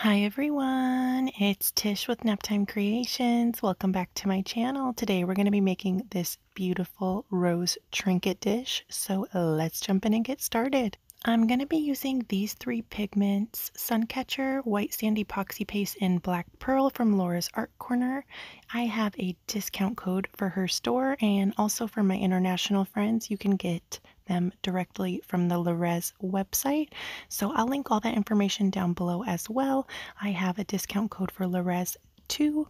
Hi everyone, it's Tish with Naptime Creations. Welcome back to my channel. Today we're going to be making this beautiful rose trinket dish, so let's jump in and get started. I'm going to be using these three pigments, Suncatcher, White Sand Epoxy Paste, and Black Pearl from Laura's Art Corner. I have a discount code for her store and also for my international friends you can get them directly from the Larez website. So I'll link all that information down below as well. I have a discount code for Larez two.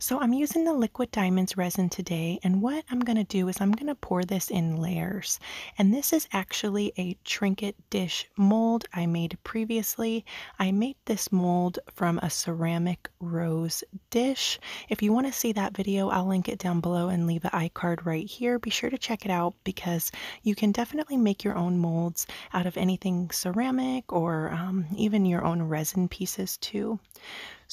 So I'm using the liquid diamonds resin today, and what I'm going to do is I'm going to pour this in layers. And this is actually a trinket dish mold I made previously. I made this mold from a ceramic rose dish. If you want to see that video, I'll link it down below and leave the iCard right here. Be sure to check it out because you can definitely make your own molds out of anything ceramic or um, even your own resin pieces too.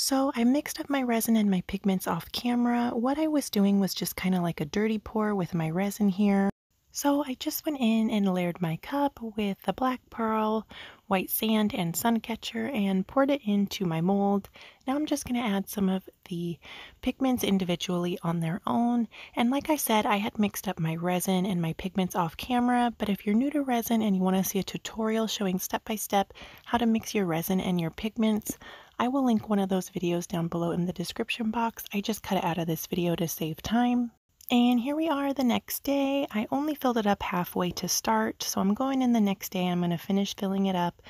So I mixed up my resin and my pigments off camera. What I was doing was just kind of like a dirty pour with my resin here. So I just went in and layered my cup with the black pearl, white sand, and sun catcher, and poured it into my mold. Now I'm just going to add some of the pigments individually on their own. And like I said, I had mixed up my resin and my pigments off camera, but if you're new to resin and you want to see a tutorial showing step by step how to mix your resin and your pigments, I will link one of those videos down below in the description box. I just cut it out of this video to save time. And here we are the next day. I only filled it up halfway to start, so I'm going in the next day I'm going to finish filling it up.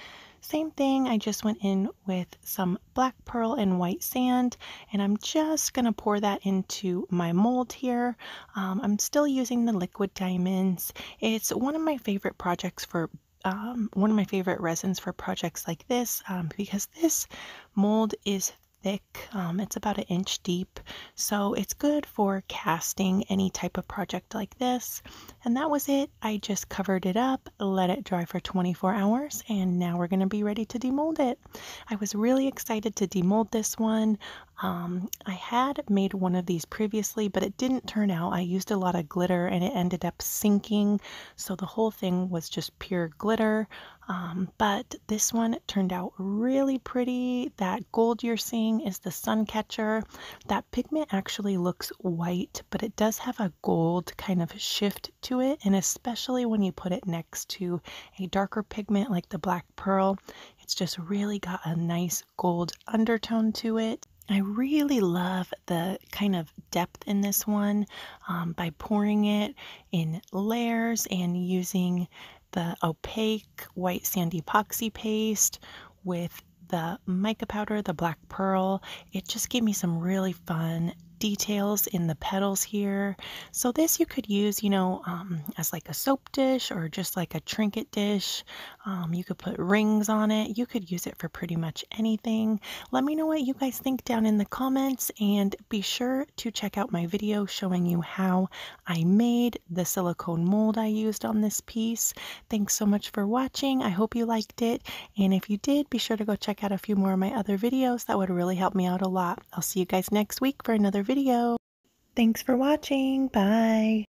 Same thing, I just went in with some black pearl and white sand, and I'm just going to pour that into my mold here. Um, I'm still using the liquid diamonds. It's one of my favorite projects for um, one of my favorite resins for projects like this um, because this mold is thick um, it's about an inch deep so it's good for casting any type of project like this and that was it i just covered it up let it dry for 24 hours and now we're going to be ready to demold it i was really excited to demold this one um, I had made one of these previously, but it didn't turn out. I used a lot of glitter and it ended up sinking, so the whole thing was just pure glitter. Um, but this one turned out really pretty. That gold you're seeing is the sun catcher. That pigment actually looks white, but it does have a gold kind of shift to it, and especially when you put it next to a darker pigment like the black pearl, it's just really got a nice gold undertone to it. I really love the kind of depth in this one um, by pouring it in layers and using the opaque white sandy epoxy paste with the mica powder, the black pearl. It just gave me some really fun details in the petals here. So this you could use, you know, um, as like a soap dish or just like a trinket dish. Um, you could put rings on it. You could use it for pretty much anything. Let me know what you guys think down in the comments and be sure to check out my video showing you how I made the silicone mold I used on this piece. Thanks so much for watching. I hope you liked it. And if you did, be sure to go check out a few more of my other videos. That would really help me out a lot. I'll see you guys next week for another video video. Thanks for watching. Bye.